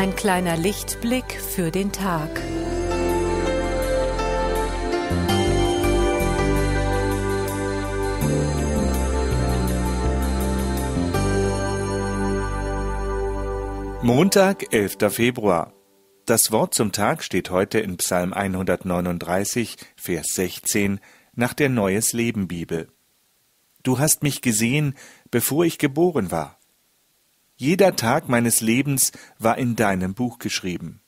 Ein kleiner Lichtblick für den Tag. Montag, 11. Februar. Das Wort zum Tag steht heute in Psalm 139, Vers 16 nach der Neues Leben Bibel. Du hast mich gesehen, bevor ich geboren war. Jeder Tag meines Lebens war in deinem Buch geschrieben.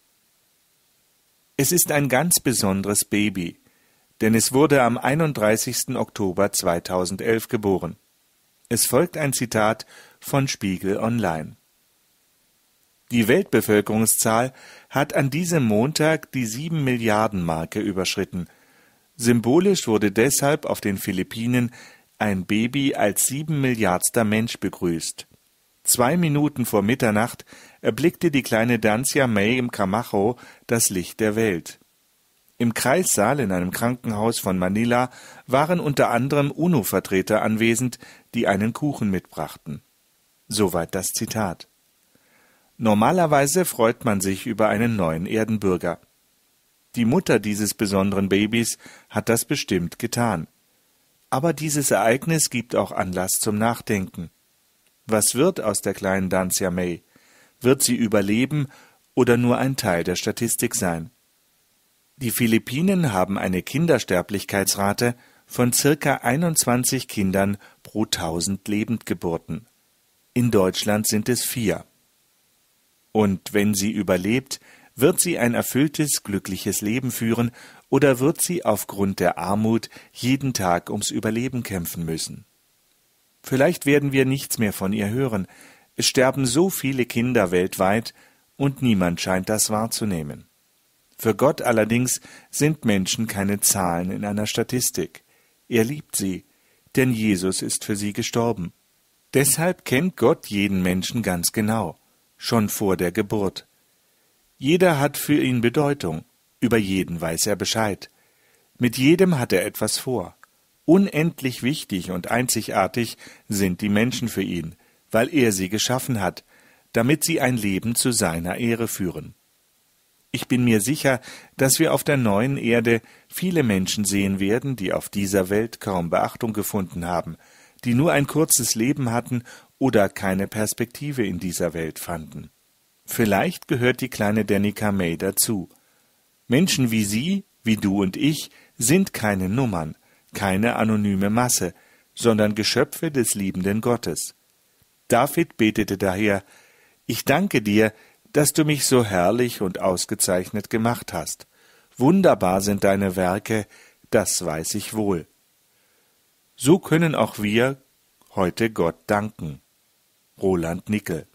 Es ist ein ganz besonderes Baby, denn es wurde am 31. Oktober 2011 geboren. Es folgt ein Zitat von Spiegel Online. Die Weltbevölkerungszahl hat an diesem Montag die 7 Milliarden Marke überschritten. Symbolisch wurde deshalb auf den Philippinen ein Baby als 7 Milliardster Mensch begrüßt. Zwei Minuten vor Mitternacht erblickte die kleine Dancia May im Camacho das Licht der Welt. Im Kreissaal in einem Krankenhaus von Manila waren unter anderem UNO-Vertreter anwesend, die einen Kuchen mitbrachten. Soweit das Zitat. Normalerweise freut man sich über einen neuen Erdenbürger. Die Mutter dieses besonderen Babys hat das bestimmt getan. Aber dieses Ereignis gibt auch Anlass zum Nachdenken. Was wird aus der kleinen Dancia May? Wird sie überleben oder nur ein Teil der Statistik sein? Die Philippinen haben eine Kindersterblichkeitsrate von circa 21 Kindern pro 1000 Lebendgeburten. In Deutschland sind es vier. Und wenn sie überlebt, wird sie ein erfülltes, glückliches Leben führen oder wird sie aufgrund der Armut jeden Tag ums Überleben kämpfen müssen? Vielleicht werden wir nichts mehr von ihr hören. Es sterben so viele Kinder weltweit und niemand scheint das wahrzunehmen. Für Gott allerdings sind Menschen keine Zahlen in einer Statistik. Er liebt sie, denn Jesus ist für sie gestorben. Deshalb kennt Gott jeden Menschen ganz genau, schon vor der Geburt. Jeder hat für ihn Bedeutung, über jeden weiß er Bescheid. Mit jedem hat er etwas vor. Unendlich wichtig und einzigartig sind die Menschen für ihn, weil er sie geschaffen hat, damit sie ein Leben zu seiner Ehre führen. Ich bin mir sicher, dass wir auf der neuen Erde viele Menschen sehen werden, die auf dieser Welt kaum Beachtung gefunden haben, die nur ein kurzes Leben hatten oder keine Perspektive in dieser Welt fanden. Vielleicht gehört die kleine Danica May dazu. Menschen wie sie, wie du und ich, sind keine Nummern keine anonyme Masse, sondern Geschöpfe des liebenden Gottes. David betete daher Ich danke dir, dass du mich so herrlich und ausgezeichnet gemacht hast. Wunderbar sind deine Werke, das weiß ich wohl. So können auch wir heute Gott danken. Roland Nickel